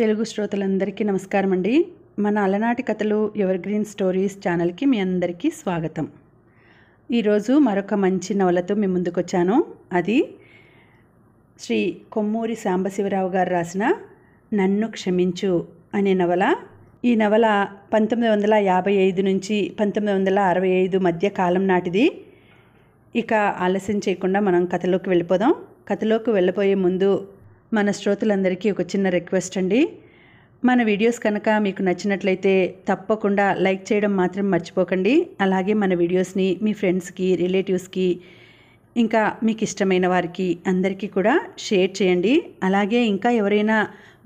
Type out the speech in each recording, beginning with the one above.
తెలుగు శ్రోతలందరికీ నమస్కారం అండి మన అలనాటి కథలు ఎవర్ గ్రీన్ స్టోరీస్ ఛానల్కి మీ అందరికీ స్వాగతం ఈరోజు మరొక మంచి నవలతో మీ ముందుకొచ్చాను అది శ్రీ కొమ్మూరి సాంబశివరావు గారు రాసిన నన్ను క్షమించు అనే నవల ఈ నవల పంతొమ్మిది వందల యాభై ఐదు నుంచి పంతొమ్మిది వందల అరవై ఐదు మధ్య కాలం నాటిది ఇక ఆలస్యం చేయకుండా మనం కథలోకి వెళ్ళిపోదాం కథలోకి వెళ్ళిపోయే ముందు మన శ్రోతలందరికీ ఒక చిన్న రిక్వెస్ట్ అండి మన వీడియోస్ కనుక మీకు నచ్చినట్లయితే తప్పకుండా లైక్ చేయడం మాత్రం మర్చిపోకండి అలాగే మన వీడియోస్ని మీ ఫ్రెండ్స్కి రిలేటివ్స్కి ఇంకా మీకు ఇష్టమైన వారికి అందరికీ కూడా షేర్ చేయండి అలాగే ఇంకా ఎవరైనా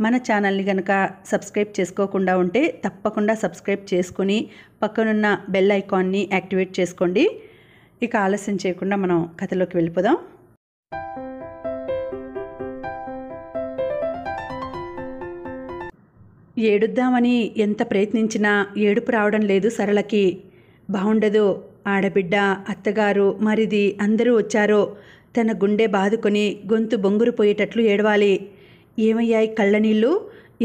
మన ఛానల్ని కనుక సబ్స్క్రైబ్ చేసుకోకుండా ఉంటే తప్పకుండా సబ్స్క్రైబ్ చేసుకుని పక్కనున్న బెల్ ఐకాన్ని యాక్టివేట్ చేసుకోండి ఇక ఆలస్యం చేయకుండా మనం కథలోకి వెళ్ళిపోదాం ఏడుద్దామని ఎంత ప్రయత్నించినా ఏడుపు రావడం లేదు సరళకి బాగుండదు ఆడబిడ్డ అత్తగారు మరిది అందరూ వచ్చారో తన గుండె బాదుకొని గొంతు బొంగురు పోయేటట్లు ఏడవాలి ఏమయ్యాయి కళ్ళనీళ్ళు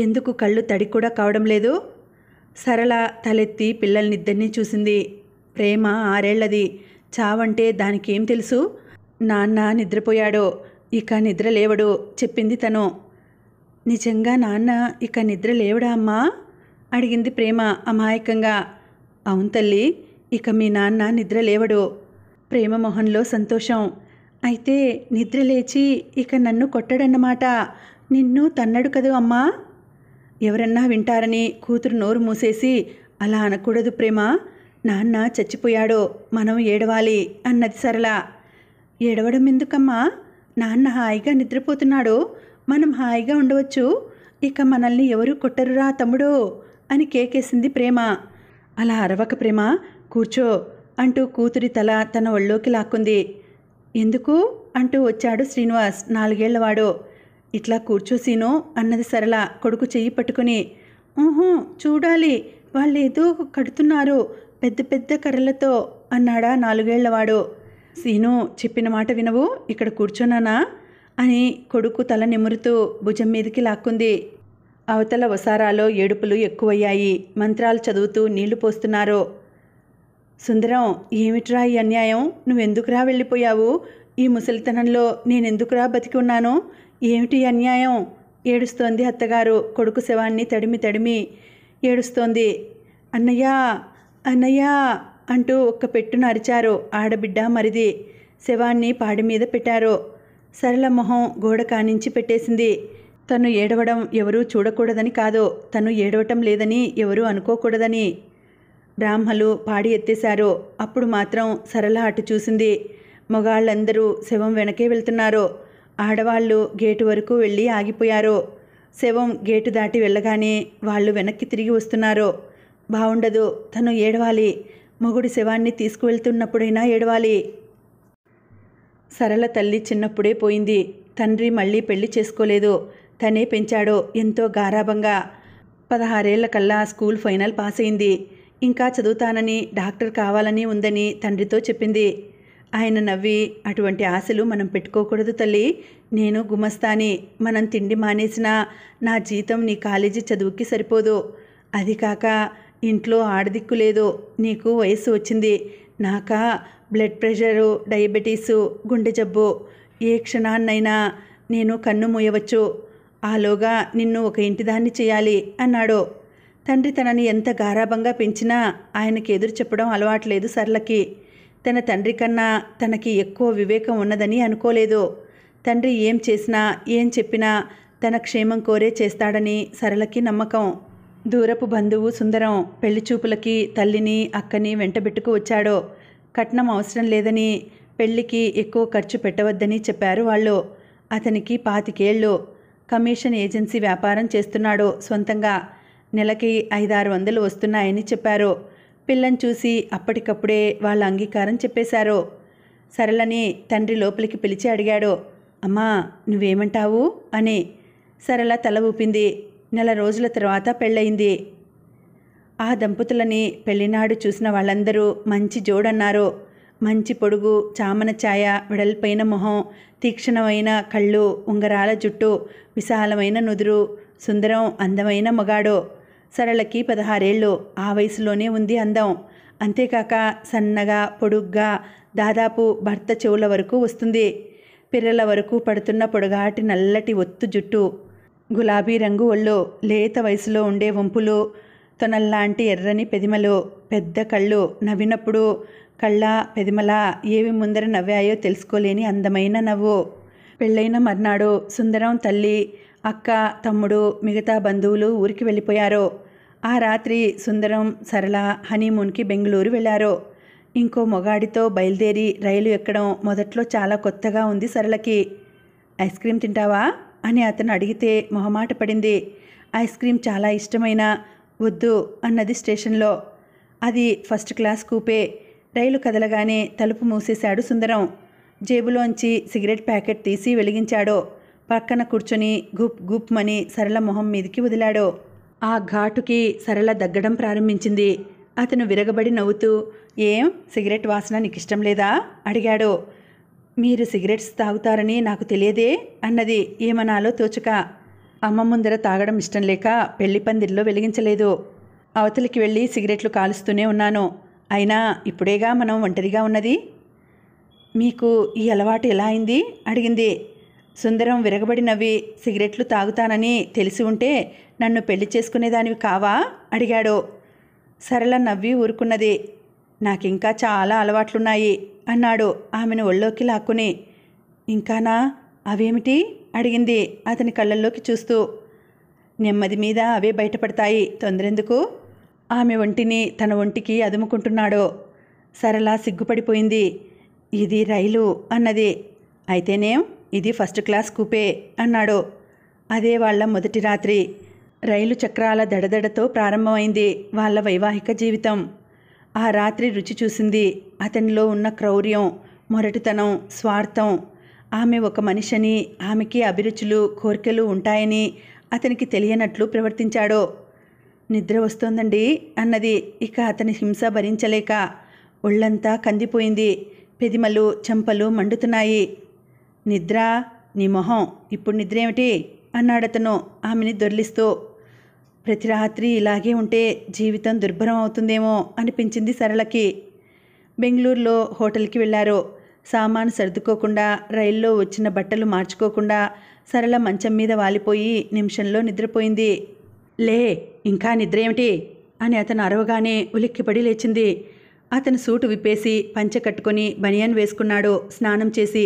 ఎందుకు కళ్ళు తడి కూడా కావడం లేదు సరళ తలెత్తి పిల్లల్నిద్దరినీ చూసింది ప్రేమ ఆరేళ్లది చావంటే దానికేం తెలుసు నాన్న నిద్రపోయాడో ఇక నిద్ర లేవడు చెప్పింది తను నిజంగా నాన్న ఇక నిద్ర లేవడా అమ్మా అడిగింది ప్రేమ అమాయకంగా అవును తల్లి ఇక మీ నాన్న నిద్ర లేవడు ప్రేమ మొహంలో సంతోషం అయితే నిద్ర లేచి ఇక నన్ను కొట్టడన్నమాట నిన్ను తన్నడు కదూ అమ్మా ఎవరన్నా వింటారని కూతురు నోరు మూసేసి అలా అనకూడదు ప్రేమ నాన్న చచ్చిపోయాడో మనం ఏడవాలి అన్నది సరళ ఏడవడం ఎందుకమ్మా నాన్న హాయిగా నిద్రపోతున్నాడు మనం హాయిగా ఉండవచ్చు ఇక మనల్ని ఎవరు కొట్టరురా తమ్ముడో అని కేకేసింది ప్రేమ అలా అరవక ప్రేమ కూర్చో అంటూ కూతురి తల తన ఒళ్ళోకి లాక్కుంది ఎందుకు అంటూ వచ్చాడు శ్రీనివాస్ నాలుగేళ్లవాడు ఇట్లా కూర్చోసీను అన్నది సరళ కొడుకు చెయ్యి పట్టుకుని ఊహూ చూడాలి ఏదో కడుతున్నారు పెద్ద పెద్ద కర్రలతో అన్నాడా నాలుగేళ్లవాడు సీను చెప్పిన మాట వినవు ఇక్కడ కూర్చోనానా అని కొడుకు తల నిమురుతూ భుజం మీదకి లాక్కుంది అవతల వసారాలో ఏడుపులు ఎక్కువయ్యాయి మంత్రాలు చదువుతూ నీళ్లు పోస్తున్నారు సుందరం ఏమిట్రా ఈ అన్యాయం నువ్వెందుకురా వెళ్ళిపోయావు ఈ ముసలితనంలో నేనెందుకురా బతికి ఉన్నాను ఏమిటి అన్యాయం ఏడుస్తోంది అత్తగారు కొడుకు శవాన్ని తడిమి తడిమి ఏడుస్తోంది అన్నయ్య అన్నయ్య అంటూ ఒక్క పెట్టును అరిచారు ఆడబిడ్డ మరిది శవాన్ని పాడి మీద పెట్టారు సరళ మొహం గోడ కానించి పెట్టేసింది తను ఏడవడం ఎవరూ చూడకూడదని కాదు తను ఏడవటం లేదని ఎవరూ అనుకోకూడదని బ్రాహ్మలు పాడి ఎత్తేశారు అప్పుడు మాత్రం సరళ అటు చూసింది మగాళ్ళందరూ శవం వెనకే వెళ్తున్నారు ఆడవాళ్ళు గేటు వరకు వెళ్ళి ఆగిపోయారు శవం గేటు దాటి వెళ్ళగానే వాళ్ళు వెనక్కి తిరిగి వస్తున్నారు బావుండదు తను ఏడవాలి మొగుడి శవాన్ని తీసుకువెళ్తున్నప్పుడైనా ఏడవాలి సరళ తల్లి చిన్నప్పుడే పోయింది తండ్రి మళ్ళీ పెళ్లి చేసుకోలేదు తనే పెంచాడో ఎంతో గారాభంగా పదహారేళ్ల కల్లా స్కూల్ ఫైనల్ పాస్ అయింది ఇంకా చదువుతానని డాక్టర్ కావాలని ఉందని తండ్రితో చెప్పింది ఆయన నవ్వి అటువంటి ఆశలు మనం పెట్టుకోకూడదు తల్లి నేను గుమస్తాని మనం తిండి మానేసినా నా జీతం నీ కాలేజీ చదువుకి సరిపోదు అది కాక ఇంట్లో ఆడదిక్కు లేదు నీకు వయసు వచ్చింది నాకా బ్లడ్ ప్రెషరు డయాబెటీసు గుండె జబ్బు ఏ క్షణాన్నైనా నేను కన్ను మూయవచ్చు ఆలోగా నిన్ను ఒక ఇంటిదాన్ని చేయాలి అన్నాడు తండ్రి తనని ఎంత గారాభంగా పెంచినా ఆయనకి ఎదురు చెప్పడం అలవాట్లేదు సర్లకి తన తండ్రి కన్నా తనకి ఎక్కువ వివేకం ఉన్నదని అనుకోలేదు తండ్రి ఏం చేసినా ఏం చెప్పినా తన క్షేమం కోరే చేస్తాడని సరళకి నమ్మకం దూరపు బంధువు సుందరం పెళ్లిచూపులకి తల్లిని అక్కని వెంటబెట్టుకు వచ్చాడో కట్నం అవసరం లేదని పెళ్లికి ఎక్కువ ఖర్చు పెట్టవద్దని చెప్పారు వాళ్ళు అతనికి పాతికేళ్ళు కమిషన్ ఏజెన్సీ వ్యాపారం చేస్తున్నాడు సొంతంగా నెలకి ఐదారు వందలు వస్తున్నాయని చెప్పారు పిల్లని చూసి అప్పటికప్పుడే వాళ్ళ అంగీకారం చెప్పేశారు సరళని తండ్రి లోపలికి పిలిచి అడిగాడు అమ్మా నువ్వేమంటావు అని సరళ తల ఊపింది నెల రోజుల తర్వాత పెళ్ళయింది ఆ దంపతులని పెళ్లినాడు చూసిన వాళ్ళందరూ మంచి జోడన్నారు మంచి పొడుగు చామన ఛాయ విడల్పైన మొహం తీక్షణమైన కళ్ళు ఉంగరాల జుట్టు విశాలమైన నుదురు సుందరం అందమైన మగాడు సరళకి పదహారేళ్ళు ఆ వయసులోనే ఉంది అందం అంతేకాక సన్నగా పొడుగ్గా దాదాపు భర్త చెవుల వరకు వస్తుంది పిర్రల వరకు పడుతున్న పొడగాటి నల్లటి ఒత్తు జుట్టు గులాబీ రంగు ఒళ్ళు లేత వయసులో ఉండే వంపులు తొనల్లాంటి ఎర్రని పెదిమలు పెద్ద కళ్ళు నవ్వినప్పుడు కళ్ళ పెదిమల ఏవి ముందర నవ్వాయో తెలుసుకోలేని అందమైన నవ్వు పెళ్ళైన మర్నాడు సుందరం తల్లి అక్క తమ్ముడు మిగతా బంధువులు ఊరికి వెళ్ళిపోయారు ఆ రాత్రి సుందరం సరళ హనీమూన్కి బెంగళూరు వెళ్ళారు ఇంకో మొగాడితో బయలుదేరి రైలు ఎక్కడం మొదట్లో చాలా కొత్తగా ఉంది సరళకి ఐస్ క్రీమ్ తింటావా అని అతను అడిగితే మొహమాట పడింది ఐస్ క్రీమ్ చాలా ఇష్టమైన వద్దు అన్నది స్టేషన్లో అది ఫస్ట్ క్లాస్ కూపే రైలు కదలగానే తలుపు మూసేశాడు సుందరం జేబులోంచి సిగరెట్ ప్యాకెట్ తీసి వెలిగించాడు పక్కన కూర్చొని గుప్ గుప్ మని సరళ మొహం మీదికి వదిలాడు ఆ ఘాటుకి సరళ దగ్గడం ప్రారంభించింది అతను విరగబడి నవ్వుతూ ఏం సిగరెట్ వాసన నీకు ఇష్టం లేదా అడిగాడు మీరు సిగరెట్స్ తాగుతారని నాకు తెలియదే అన్నది ఏమనాలో తోచక అమ్మ ముందర తాగడం ఇష్టం లేక పెళ్లి పందిరిలో వెలిగించలేదు అవతలికి వెళ్ళి సిగరెట్లు కాలుస్తూనే ఉన్నాను అయినా ఇప్పుడేగా మనం ఒంటరిగా ఉన్నది మీకు ఈ అలవాటు ఎలా అయింది అడిగింది సుందరం విరగబడినవి సిగరెట్లు తాగుతానని తెలిసి ఉంటే నన్ను పెళ్లి చేసుకునేదానివి కావా అడిగాడు సరళ నవ్వి ఊరుకున్నది నాకింకా చాలా అలవాట్లున్నాయి అన్నాడు ఆమెను ఒళ్ళోకి లాక్కుని ఇంకానా అవేమిటి అడిగింది అతని కళ్ళల్లోకి చూస్తూ నెమ్మది మీద అవే బయటపడతాయి తొందరెందుకు ఆమె ఒంటిని తన ఒంటికి అదుముకుంటున్నాడు సరలా సిగ్గుపడిపోయింది ఇది రైలు అన్నది అయితేనేం ఇది ఫస్ట్ క్లాస్ కూపే అన్నాడు అదే వాళ్ళ మొదటి రాత్రి రైలు చక్రాల దడదడతో ప్రారంభమైంది వాళ్ళ వైవాహిక జీవితం ఆ రాత్రి రుచి చూసింది అతనిలో ఉన్న క్రౌర్యం మొరటితనం స్వార్థం ఆమె ఒక మనిషిని ఆమెకి అభిరుచులు కోరికలు ఉంటాయని అతనికి తెలియనట్లు ప్రవర్తించాడో నిద్ర వస్తోందండి అన్నది ఇక అతని హింస భరించలేక ఒళ్ళంతా కందిపోయింది పెదిమలు చెంపలు మండుతున్నాయి నిద్ర నీ మొహం ఇప్పుడు నిద్ర ఏమిటి అన్నాడతను ఆమెని దొర్లిస్తూ ప్రతి రాత్రి ఇలాగే ఉంటే జీవితం దుర్భరం అవుతుందేమో అనిపించింది సరళకి బెంగళూరులో హోటల్కి వెళ్ళారో సామాను సర్దుకోకుండా రైల్లో వచ్చిన బట్టలు మార్చుకోకుండా సరళ మంచం మీద వాలిపోయి నిమిషంలో నిద్రపోయింది లే ఇంకా నిద్ర ఏమిటి అని అతను అరవగానే ఉలిక్కిపడి లేచింది అతను సూటు విప్పేసి పంచె కట్టుకొని బనియన్ వేసుకున్నాడు స్నానం చేసి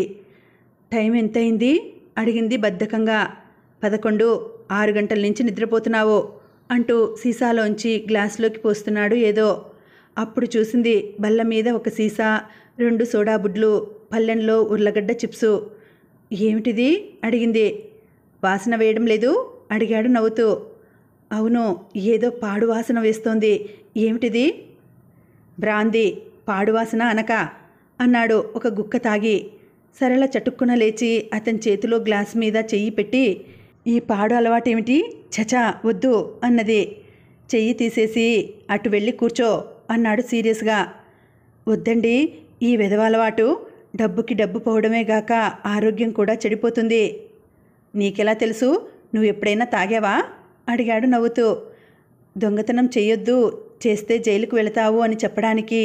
టైం ఎంతయింది అడిగింది బద్ధకంగా పదకొండు ఆరు గంటల నుంచి నిద్రపోతున్నావు అంటూ సీసాలోంచి గ్లాసులోకి పోస్తున్నాడు ఏదో అప్పుడు చూసింది బల్ల మీద ఒక సీసా రెండు సోడా బుడ్లు పల్లెంలో ఉర్లగడ్డ చిప్సు ఏమిటిది అడిగింది వాసన వేయడం లేదు అడిగాడు నవ్వుతూ అవును ఏదో పాడు వాసన వేస్తోంది ఏమిటిది బ్రాంది పాడు వాసన అనక అన్నాడు ఒక గుక్క తాగి సరళ చటుక్కున లేచి అతని చేతిలో గ్లాస్ మీద చెయ్యి పెట్టి ఈ పాడు అలవాటేమిటి చచా వద్దు అన్నది చెయ్యి తీసేసి అటు వెళ్ళి కూర్చో అన్నాడు సీరియస్గా వద్దండి ఈ విధవాలవాటు డబ్బుకి డబ్బు పోవడమే గాక ఆరోగ్యం కూడా చెడిపోతుంది నీకెలా తెలుసు నువ్వు ఎప్పుడైనా తాగావా అడిగాడు నవ్వుతూ దొంగతనం చేయొద్దు చేస్తే జైలుకు వెళతావు అని చెప్పడానికి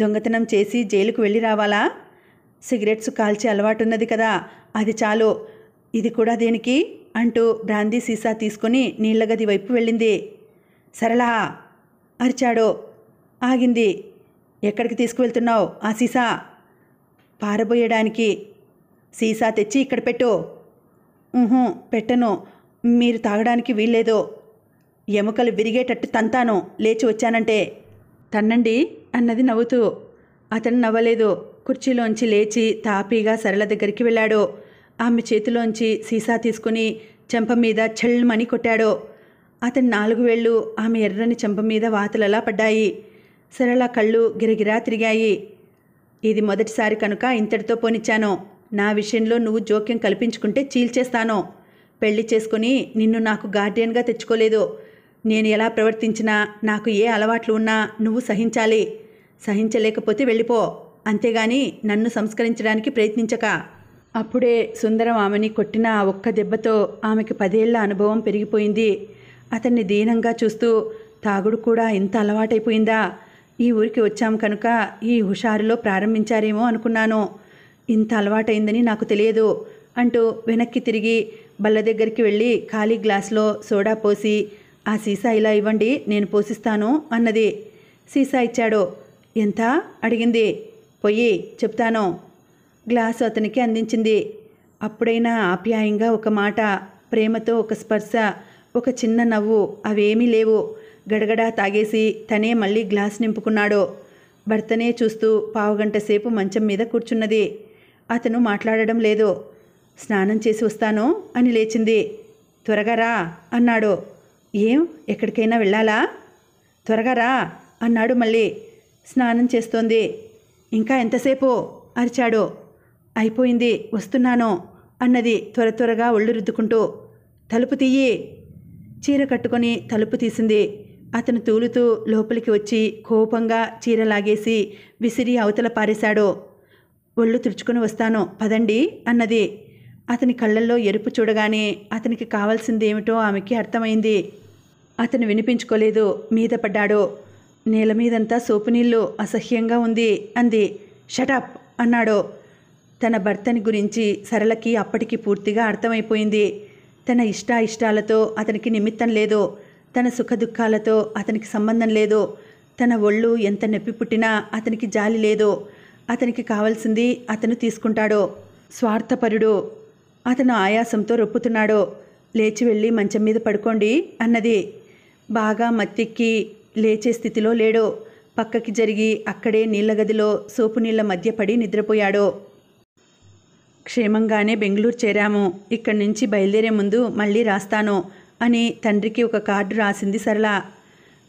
దొంగతనం చేసి జైలుకు వెళ్ళి రావాలా సిగరెట్స్ కాల్చే అలవాటున్నది కదా అది చాలు ఇది కూడా దేనికి అంటూ బ్రాందీ సీసా తీసుకుని నీళ్ళగది వైపు వెళ్ళింది సరళా అరిచాడు ఆగింది ఎక్కడికి తీసుకువెళ్తున్నావు ఆ సీసా పారబోయడానికి సీసా తెచ్చి ఇక్కడ పెట్టు పెట్టను మీరు తాగడానికి వీల్లేదు ఎముకలు విరిగేటట్టు తంతాను లేచి వచ్చానంటే తన్నండి అన్నది నవ్వుతూ అతను నవ్వలేదు కుర్చీలోంచి లేచి తాపీగా సరళ దగ్గరికి వెళ్ళాడు ఆమె చేతిలోంచి సీసా తీసుకుని చెంప మీద చెల్మని కొట్టాడు అతని నాలుగు వేళ్ళు ఆమె ఎర్రని చెంప మీద వాతలలా పడ్డాయి సరళ కళ్ళు గిరగిరా తిరిగాయి ఇది మొదటిసారి కనుక ఇంతటితో పోనిచ్చాను నా విషయంలో నువ్వు జోక్యం కల్పించుకుంటే చీల్చేస్తాను పెళ్లి చేసుకుని నిన్ను నాకు గార్డియన్గా తెచ్చుకోలేదు నేను ఎలా ప్రవర్తించినా నాకు ఏ అలవాట్లు ఉన్నా నువ్వు సహించాలి సహించలేకపోతే వెళ్ళిపో అంతేగాని నన్ను సంస్కరించడానికి ప్రయత్నించక అప్పుడే సుందరం ఆమెని కొట్టిన ఆ ఒక్క దెబ్బతో ఆమెకి పదేళ్ల అనుభవం పెరిగిపోయింది అతన్ని దీనంగా చూస్తూ తాగుడు కూడా ఇంత అలవాటైపోయిందా ఈ ఊరికి వచ్చాం కనుక ఈ హుషారులో ప్రారంభించారేమో అనుకున్నాను ఇంత అలవాటైందని నాకు తెలియదు అంటూ వెనక్కి తిరిగి బల్ల దగ్గరికి వెళ్ళి ఖాళీ గ్లాస్లో సోడా పోసి ఆ సీసా ఇలా ఇవ్వండి నేను పోషిస్తాను అన్నది సీసా ఇచ్చాడు ఎంత అడిగింది పొయ్యి చెప్తాను గ్లాసు అతనికి అందించింది అప్పుడైనా ఆప్యాయంగా ఒక మాట ప్రేమతో ఒక స్పర్శ ఒక చిన్న నవ్వు అవేమీ లేవు గడగడా తాగేసి తనే మళ్ళీ గ్లాస్ నింపుకున్నాడు భర్తనే చూస్తూ పావుగంట సేపు మంచం మీద కూర్చున్నది అతను మాట్లాడడం లేదు స్నానం చేసి వస్తాను అని లేచింది త్వరగా రా అన్నాడు ఏం ఎక్కడికైనా వెళ్ళాలా త్వరగా రా అన్నాడు మళ్ళీ స్నానం చేస్తోంది ఇంకా ఎంతసేపు అరిచాడు అయిపోయింది వస్తున్నాను అన్నది త్వర త్వరగా ఒళ్ళు రుద్దుకుంటూ తలుపు తీయి చీర కట్టుకొని తలుపు తీసింది అతను తూలుతూ లోపలికి వచ్చి కోపంగా చీర లాగేసి విసిరి అవతల పారేశాడు ఒళ్ళు తుడుచుకొని వస్తాను పదండి అన్నది అతని కళ్ళల్లో ఎరుపు చూడగానే అతనికి కావాల్సింది ఏమిటో ఆమెకి అర్థమైంది అతను వినిపించుకోలేదు మీద పడ్డాడు నేల మీదంతా సోపు నీళ్లు అసహ్యంగా ఉంది అంది షటప్ అన్నాడు తన భర్తని గురించి సరళకి అప్పటికి పూర్తిగా అర్థమైపోయింది తన ఇష్టాయిష్టాలతో అతనికి నిమిత్తం లేదు తన సుఖదుఖాలతో అతనికి సంబంధం లేదో తన ఒళ్ళు ఎంత నొప్పి పుట్టినా అతనికి జాలి లేదో అతనికి కావాల్సింది అతను తీసుకుంటాడో స్వార్థపరుడు అతను ఆయాసంతో రొప్పుతున్నాడో లేచి వెళ్ళి మంచం మీద పడుకోండి అన్నది బాగా మత్తెక్కి లేచే స్థితిలో లేడో పక్కకి జరిగి అక్కడే నీళ్ల గదిలో సోపు నీళ్ల మధ్య పడి నిద్రపోయాడో క్షేమంగానే బెంగళూరు చేరాము ఇక్కడి నుంచి బయలుదేరే ముందు మళ్ళీ రాస్తాను అని తండ్రికి ఒక కార్డు రాసింది సరళ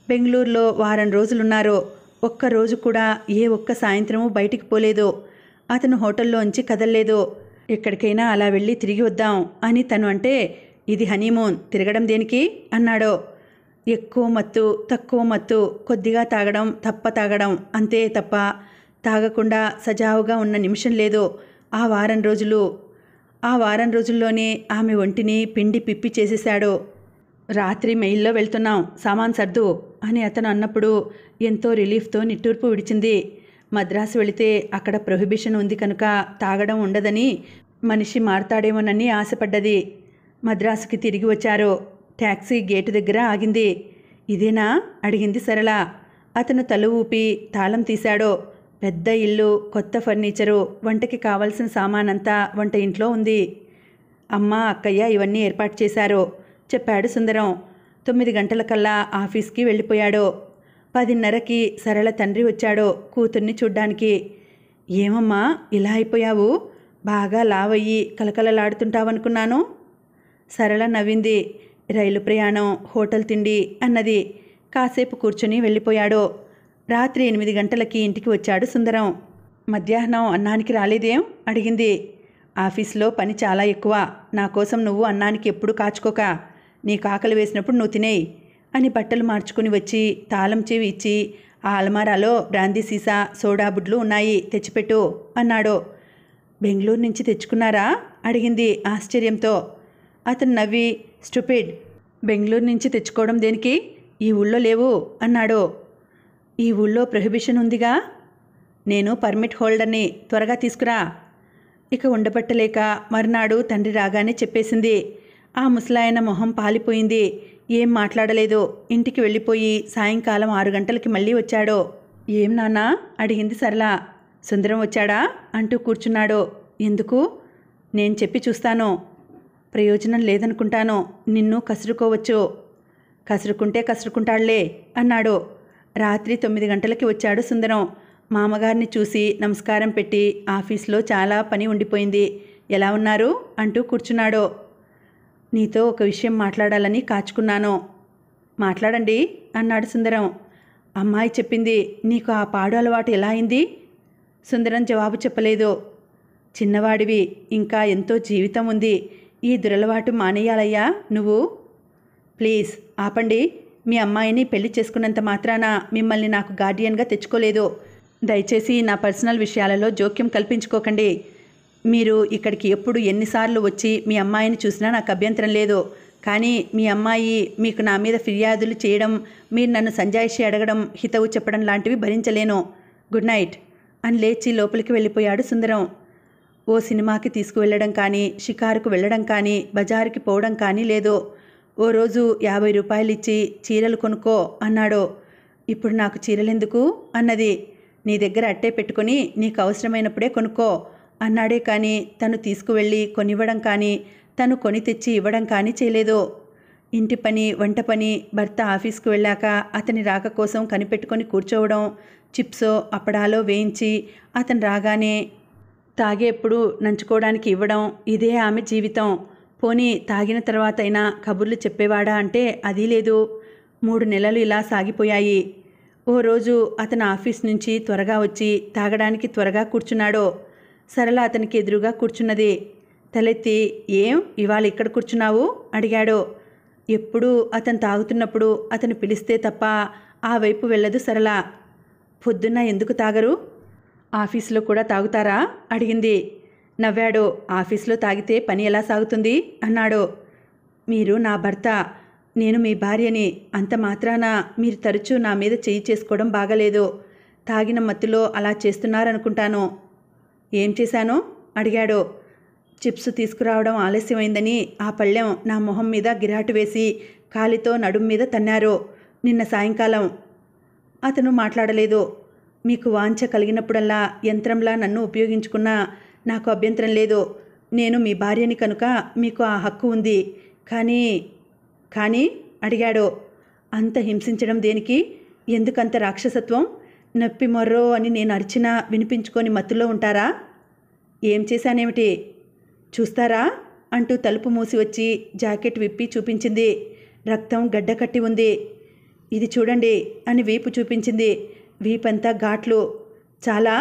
బెంగళూరులో వారం రోజులున్నారో ఒక్కరోజు కూడా ఏ ఒక్క సాయంత్రము బయటికి పోలేదో అతను హోటల్లోంచి కదల్లేదో ఎక్కడికైనా అలా వెళ్ళి తిరిగి వద్దాం అని తను అంటే ఇది హనీమూన్ తిరగడం దేనికి అన్నాడో ఎక్కువ మత్తు తక్కువ మత్తు కొద్దిగా తాగడం తప్ప తాగడం అంతే తప్ప తాగకుండా సజావుగా ఉన్న నిమిషం లేదో ఆ వారం రోజులు ఆ వారం రోజుల్లోనే ఆమె ఒంటిని పిండి పిప్పి చేసేశాడో రాత్రి మెయిల్లో వెళ్తున్నాం సామాన్ సర్దు అని అతను అన్నప్పుడు ఎంతో రిలీఫ్తో నిట్టూర్పు విడిచింది మద్రాసు వెళితే అక్కడ ప్రొహిబిషన్ ఉంది కనుక తాగడం ఉండదని మనిషి మారతాడేమోనని ఆశపడ్డది మద్రాసుకి తిరిగి వచ్చారు ట్యాక్సీ గేటు దగ్గర ఆగింది ఇదేనా అడిగింది సరళ అతను తల ఊపి తాళం తీశాడు పెద్ద ఇల్లు కొత్త ఫర్నిచరు వంటకి కావాల్సిన సామానంతా వంట ఇంట్లో ఉంది అమ్మ అక్కయ్య ఇవన్నీ ఏర్పాటు చేశారు చెప్పాడు సుందరం తొమ్మిది గంటలకల్లా ఆఫీస్కి వెళ్ళిపోయాడు పదిన్నరకి సరళ తండ్రి వచ్చాడు కూతుర్ని చూడ్డానికి ఏమమ్మా ఇలా అయిపోయావు బాగా లావయ్యి కలకలలాడుతుంటావనుకున్నాను సరళ నవ్వింది రైలు ప్రయాణం హోటల్ తిండి అన్నది కాసేపు కూర్చొని వెళ్ళిపోయాడు రాత్రి ఎనిమిది గంటలకి ఇంటికి వచ్చాడు సుందరం మధ్యాహ్నం అన్నానికి రాలేదేం అడిగింది ఆఫీస్లో పని చాలా ఎక్కువ నా కోసం నువ్వు అన్నానికి ఎప్పుడు కాచుకోక నీ కాకలు వేసినప్పుడు నువ్వు తినేయి అని బట్టలు మార్చుకుని వచ్చి తాళం చెవి ఇచ్చి ఆ అలమారాలో బ్రాందీ సీసా సోడా బుడ్లు ఉన్నాయి తెచ్చిపెట్టు అన్నాడు బెంగళూరు నుంచి తెచ్చుకున్నారా అడిగింది ఆశ్చర్యంతో అతను నవ్వి స్టూపిడ్ బెంగళూరు నుంచి తెచ్చుకోవడం దేనికి ఈ ఊళ్ళో లేవు అన్నాడు ఈ ఊళ్ళో ప్రొహిబిషన్ ఉందిగా నేను పర్మిట్ హోల్డర్ని త్వరగా తీసుకురా ఇక ఉండబట్టలేక మర్నాడు తండ్రి రాగానే చెప్పేసింది ఆ ముసలాయన మొహం పాలిపోయింది ఏం మాట్లాడలేదు ఇంటికి వెళ్ళిపోయి సాయంకాలం ఆరు గంటలకి మళ్ళీ వచ్చాడో ఏం నాన్నా అడిగింది సరళ సుందరం వచ్చాడా అంటూ కూర్చున్నాడు ఎందుకు నేను చెప్పి చూస్తాను ప్రయోజనం లేదనుకుంటాను నిన్ను కసురుకోవచ్చు కసురుకుంటే కసురుకుంటాడులే అన్నాడు రాత్రి తొమ్మిది గంటలకి వచ్చాడు సుందరం మామగారిని చూసి నమస్కారం పెట్టి ఆఫీస్లో చాలా పని ఉండిపోయింది ఎలా ఉన్నారు అంటూ కూర్చున్నాడు నీతో ఒక విషయం మాట్లాడాలని కాచుకున్నాను మాట్లాడండి అన్నాడు సుందరం అమ్మాయి చెప్పింది నీకు ఆ పాడు అలవాటు ఎలా అయింది సుందరం జవాబు చెప్పలేదు చిన్నవాడివి ఇంకా ఎంతో జీవితం ఉంది ఈ దురలవాటు మానేయాలయ్యా నువ్వు ప్లీజ్ ఆపండి మీ అమ్మాయిని పెళ్లి చేసుకున్నంత మాత్రాన మిమ్మల్ని నాకు గార్డియన్గా తెచ్చుకోలేదు దయచేసి నా పర్సనల్ విషయాలలో జోక్యం కల్పించుకోకండి మీరు ఇక్కడికి ఎప్పుడు ఎన్నిసార్లు వచ్చి మీ అమ్మాయిని చూసినా నాకు అభ్యంతరం లేదు కానీ మీ అమ్మాయి మీకు నా మీద ఫిర్యాదులు చేయడం మీరు నన్ను సంజాయిషి అడగడం హితవు చెప్పడం లాంటివి భరించలేను గుడ్ నైట్ అని లేచి లోపలికి వెళ్ళిపోయాడు సుందరం ఓ సినిమాకి తీసుకువెళ్ళడం కానీ షికారుకు వెళ్ళడం కానీ బజారుకి పోవడం కానీ లేదో ఓ రోజు యాభై రూపాయలు ఇచ్చి చీరలు కొనుక్కో అన్నాడు ఇప్పుడు నాకు చీరలెందుకు అన్నది నీ దగ్గర అట్టే పెట్టుకుని నీకు అవసరమైనప్పుడే కొనుక్కో అన్నాడే కానీ తను తీసుకువెళ్ళి కొనివ్వడం కానీ తను కొని తెచ్చి ఇవ్వడం కానీ చేయలేదు ఇంటి పని వంట పని భర్త ఆఫీస్కు వెళ్ళాక అతని రాక కోసం కనిపెట్టుకొని కూర్చోవడం చిప్సో అప్పడాలో వేయించి అతను రాగానే తాగేప్పుడు నంచుకోవడానికి ఇవ్వడం ఇదే ఆమె జీవితం పోనీ తాగిన తర్వాత అయినా కబుర్లు చెప్పేవాడా అంటే అది లేదు మూడు నెలలు ఇలా సాగిపోయాయి ఓ రోజు అతను ఆఫీస్ నుంచి త్వరగా వచ్చి తాగడానికి త్వరగా కూర్చున్నాడో సరళ అతనికి ఎదురుగా కూర్చున్నది తలెత్తి ఏం ఇవాళ ఇక్కడ కూర్చున్నావు అడిగాడు ఎప్పుడూ అతను తాగుతున్నప్పుడు అతను పిలిస్తే తప్ప ఆ వైపు వెళ్ళదు సరళ పొద్దున్న ఎందుకు తాగరు ఆఫీసులో కూడా తాగుతారా అడిగింది నవ్వాడు ఆఫీస్లో తాగితే పని ఎలా సాగుతుంది అన్నాడు మీరు నా భర్త నేను మీ భార్యని అంత మాత్రాన మీరు తరచూ నా మీద చేయి చేసుకోవడం బాగలేదు తాగిన మత్తులో అలా చేస్తున్నారనుకుంటాను ఏం చేశానో అడిగాడు చిప్స్ తీసుకురావడం ఆలస్యమైందని ఆ పళ్ళెం నా మొహం మీద గిరాటు వేసి కాలితో నడుం మీద తన్నారు నిన్న సాయంకాలం అతను మాట్లాడలేదు మీకు వాంచ కలిగినప్పుడల్లా యంత్రంలా నన్ను ఉపయోగించుకున్నా నాకు అభ్యంతరం లేదు నేను మీ భార్యని కనుక మీకు ఆ హక్కు ఉంది కానీ కానీ అడిగాడు అంత హింసించడం దేనికి ఎందుకంత రాక్షసత్వం నొప్పి మొర్రో అని నేను అరిచినా వినిపించుకొని మత్తులో ఉంటారా ఏం చేశానేమిటి చూస్తారా అంటూ తలుపు మూసి వచ్చి జాకెట్ విప్పి చూపించింది రక్తం గడ్డ కట్టి ఉంది ఇది చూడండి అని వీపు చూపించింది వీపంతా ఘాట్లు చాలా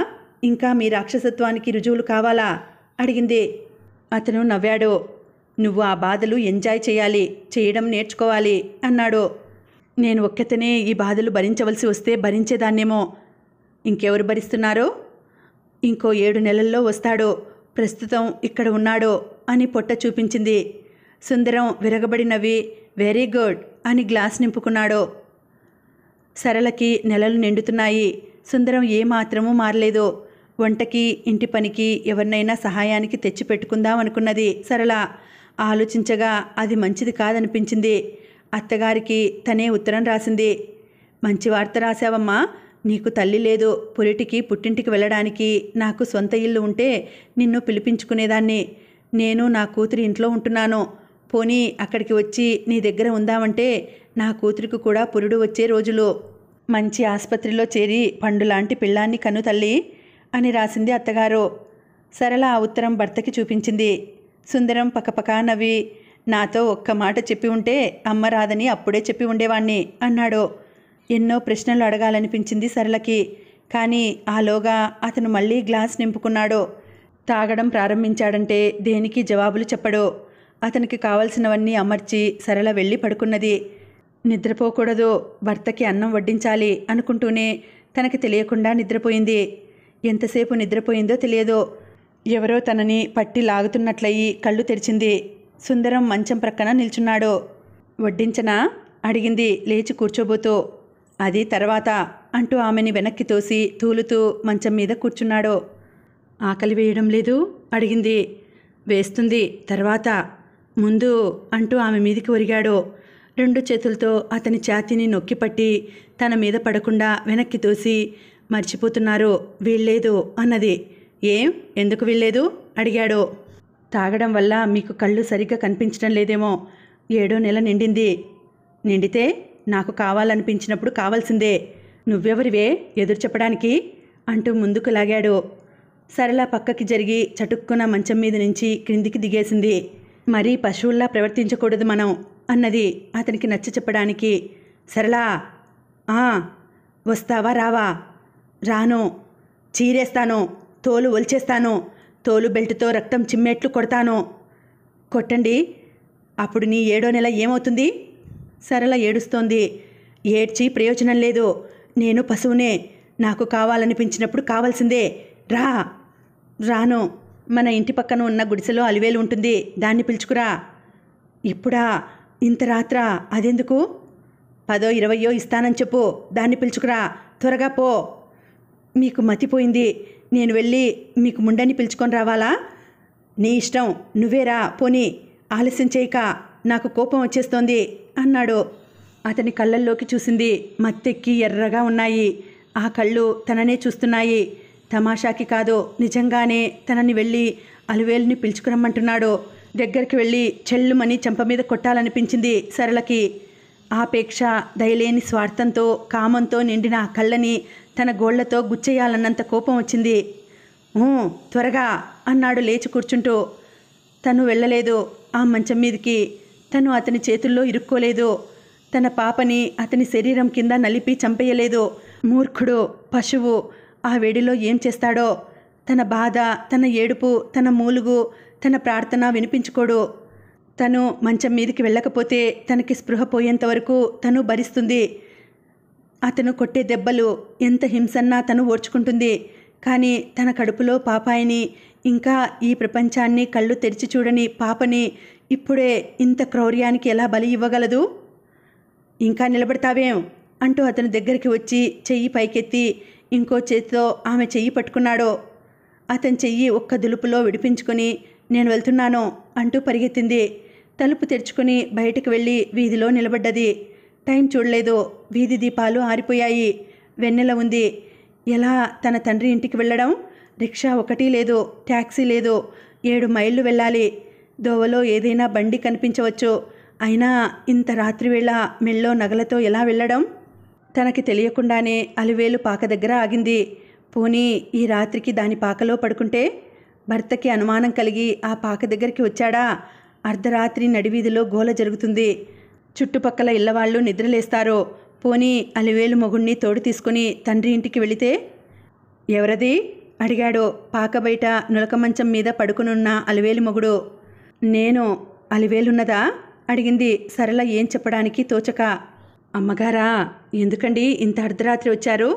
ఇంకా మీ రాక్షసత్వానికి రుజువులు కావాలా అడిగింది అతను నవ్వాడు నువ్వు ఆ బాధలు ఎంజాయ్ చేయాలి చేయడం నేర్చుకోవాలి అన్నాడు నేను ఒక్కతనే ఈ బాధలు భరించవలసి వస్తే భరించేదాన్నేమో ఇంకెవరు భరిస్తున్నారో ఇంకో ఏడు నెలల్లో వస్తాడో ప్రస్తుతం ఇక్కడ ఉన్నాడో అని పొట్ట చూపించింది సుందరం విరగబడినవి వెరీ గుడ్ అని గ్లాస్ నింపుకున్నాడో సరళకి నెలలు నిండుతున్నాయి సుందరం ఏమాత్రమూ మారలేదు వంటకి ఇంటి పనికి ఎవరినైనా సహాయానికి తెచ్చి పెట్టుకుందాం అనుకున్నది సరళ ఆలోచించగా అది మంచిది కాదనిపించింది అత్తగారికి తనే ఉత్తరం రాసింది మంచి వార్త రాశావమ్మా నీకు తల్లి లేదు పులిటికి పుట్టింటికి వెళ్ళడానికి నాకు సొంత ఇల్లు ఉంటే నిన్ను పిలిపించుకునేదాన్ని నేను నా కూతురి ఇంట్లో ఉంటున్నాను పోనీ అక్కడికి వచ్చి నీ దగ్గర ఉందామంటే నా కూతురికి కూడా పురుడు వచ్చే రోజులు మంచి ఆసుపత్రిలో చేరి పండులాంటి పిల్లాన్ని కను తల్లి అని రాసింది అత్తగారు సరళ ఆ ఉత్తరం భర్తకి చూపించింది సుందరం పక్కపక్క నవ్వి నాతో ఒక్క మాట చెప్పి ఉంటే అమ్మ రాదని అప్పుడే చెప్పి ఉండేవాణ్ణి అన్నాడు ఎన్నో ప్రశ్నలు అడగాలనిపించింది సరళకి కానీ ఆలోగా అతను మళ్ళీ గ్లాస్ నింపుకున్నాడు తాగడం ప్రారంభించాడంటే దేనికి జవాబులు చెప్పడు అతనికి కావలసినవన్నీ అమర్చి సరళ వెళ్ళి పడుకున్నది నిద్రపోకూడదు భర్తకి అన్నం వడ్డించాలి అనుకుంటూనే తనకి తెలియకుండా నిద్రపోయింది ఎంతసేపు నిద్రపోయిందో తెలియదు ఎవరో తనని పట్టి లాగుతున్నట్లయి కళ్ళు తెరిచింది సుందరం మంచం ప్రక్కన నిల్చున్నాడు వడ్డించనా అడిగింది లేచి కూర్చోబోతూ అది తర్వాత అంటూ ఆమెని వెనక్కి తోసి తూలుతూ మంచం మీద కూర్చున్నాడు ఆకలి వేయడం లేదు అడిగింది వేస్తుంది తర్వాత ముందు అంటూ ఆమె మీదికి ఒరిగాడు రెండు చేతులతో అతని ఛాతిని నొక్కిపట్టి తన మీద పడకుండా వెనక్కి తోసి మర్చిపోతున్నారు వీళ్ళేదు అన్నది ఏం ఎందుకు వీళ్ళేదు అడిగాడు తాగడం వల్ల మీకు కళ్ళు సరిగ్గా కనిపించడం లేదేమో ఏడో నెల నిండింది నిండితే నాకు కావాలనిపించినప్పుడు కావాల్సిందే నువ్వెవరివే ఎదురు చెప్పడానికి అంటూ ముందుకు లాగాడు సరళ పక్కకి జరిగి చటుక్కున మంచం మీద నుంచి క్రిందికి దిగేసింది మరీ పశువుల్లా ప్రవర్తించకూడదు మనం అన్నది అతనికి నచ్చ చెప్పడానికి సరళా ఆ వస్తావా రావా రాను చీరేస్తాను తోలు ఒలిచేస్తాను తోలు బెల్ట్తో రక్తం చిమ్మేట్లు కొడతాను కొట్టండి అప్పుడు నీ ఏడో నెల ఏమవుతుంది సరళ ఏడుస్తోంది ఏడ్చి ప్రయోజనం లేదు నేను పశువునే నాకు కావాలనిపించినప్పుడు కావాల్సిందే రా రాను మన ఇంటి పక్కన ఉన్న గుడిసెలో అలివేలు ఉంటుంది దాన్ని పిలుచుకురా ఇప్పుడా ఇంత రాత్ర అదెందుకు పదో ఇరవయో ఇస్తానని చెప్పు దాన్ని పిలుచుకురా త్వరగా పో మీకు మతిపోయింది నేను వెళ్ళి మీకు ముండని పిలుచుకొని రావాలా నీ ఇష్టం నువ్వేరా పోనీ ఆలస్యం చేయక నాకు కోపం వచ్చేస్తోంది అన్నాడు అతని కళ్ళల్లోకి చూసింది మత్తెక్కి ఎర్రగా ఉన్నాయి ఆ కళ్ళు తననే చూస్తున్నాయి తమాషాకి కాదు నిజంగానే తనని వెళ్ళి అలువేలుని పిలుచుకురమ్మంటున్నాడు దగ్గరికి వెళ్ళి చెల్లుమని చెంప మీద కొట్టాలనిపించింది సరళకి ఆపేక్ష దయలేని స్వార్థంతో కామంతో నిండిన ఆ కళ్ళని తన గోళ్లతో గుచ్చేయాలన్నంత కోపం వచ్చింది త్వరగా అన్నాడు లేచి కూర్చుంటూ తను వెళ్ళలేదు ఆ మంచం మీదకి తను అతని చేతుల్లో ఇరుక్కోలేదు తన పాపని అతని శరీరం కింద నలిపి చంపేయలేదు మూర్ఖుడు పశువు ఆ వేడిలో ఏం చేస్తాడో తన బాధ తన ఏడుపు తన మూలుగు తన ప్రార్థన వినిపించుకోడు తను మంచం మీదకి వెళ్ళకపోతే తనకి స్పృహ పోయేంత వరకు తను భరిస్తుంది అతను కొట్టే దెబ్బలు ఎంత హింసన్నా తను ఓర్చుకుంటుంది కానీ తన కడుపులో పాపాయిని ఇంకా ఈ ప్రపంచాన్ని కళ్ళు తెరిచి చూడని పాపని ఇప్పుడే ఇంత క్రౌర్యానికి ఎలా బలి ఇవ్వగలదు ఇంకా నిలబడతావేం అంటూ అతను దగ్గరికి వచ్చి చెయ్యి పైకెత్తి ఇంకో చేతితో ఆమె చెయ్యి పట్టుకున్నాడో అతని చెయ్యి ఒక్క దులుపులో విడిపించుకొని నేను వెళ్తున్నాను అంటూ పరిగెత్తింది తలుపు తెరుచుకుని బయటకు వెళ్ళి వీధిలో నిలబడ్డది టైం చూడలేదు వీధి దీపాలు ఆరిపోయాయి వెన్నెల ఉంది ఎలా తన తండ్రి ఇంటికి వెళ్ళడం రిక్షా ఒకటి లేదు ట్యాక్సీ లేదు ఏడు మైళ్ళు వెళ్ళాలి దోవలో ఏదైనా బండి కనిపించవచ్చు అయినా ఇంత రాత్రివేళ మెల్లో నగలతో ఎలా వెళ్ళడం తనకి తెలియకుండానే అలివేలు పాక దగ్గర ఆగింది పోనీ ఈ రాత్రికి దాని పాకలో పడుకుంటే భర్తకి అనుమానం కలిగి ఆ పాక దగ్గరికి వచ్చాడా అర్ధరాత్రి నడివీధిలో గోల జరుగుతుంది చుట్టుపక్కల ఇళ్లవాళ్ళు నిద్రలేస్తారు పోనీ అలివేలు మొగుణ్ణి తోడు తీసుకుని తండ్రి ఇంటికి వెళితే ఎవరది అడిగాడు పాక బయట నులక మంచం మీద పడుకునున్న అలివేలు మొగుడు నేను అలివేలున్నదా అడిగింది సరళ ఏం చెప్పడానికి తోచక అమ్మగారా ఎందుకండి ఇంత అర్ధరాత్రి వచ్చారు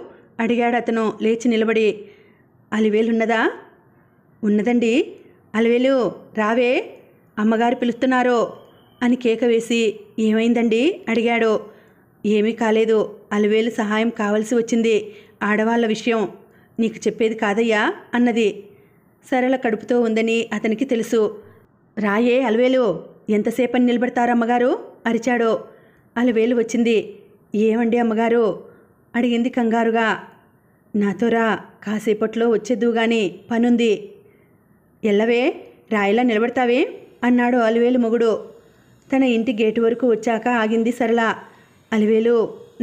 అడిగాడు అతను లేచి నిలబడి అలివేలున్నదా ఉన్నదండి అలివేలు రావే అమ్మగారు పిలుస్తున్నారు అని కేక వేసి ఏమైందండి అడిగాడు ఏమీ కాలేదు అలవేలు సహాయం కావలసి వచ్చింది ఆడవాళ్ళ విషయం నీకు చెప్పేది కాదయ్యా అన్నది సరళ కడుపుతో ఉందని అతనికి తెలుసు రాయే అలవేలు ఎంతసేపని అమ్మగారు అరిచాడో అలవేలు వచ్చింది ఏమండి అమ్మగారు అడిగింది కంగారుగా నాతో రా కాసేపట్లో వచ్చేద్దు పనుంది ఎల్లవే రాయిలా నిలబడతావే అన్నాడు అలివేలు మొగుడు తన ఇంటి గేటు వరకు వచ్చాక ఆగింది సరళ అలివేలు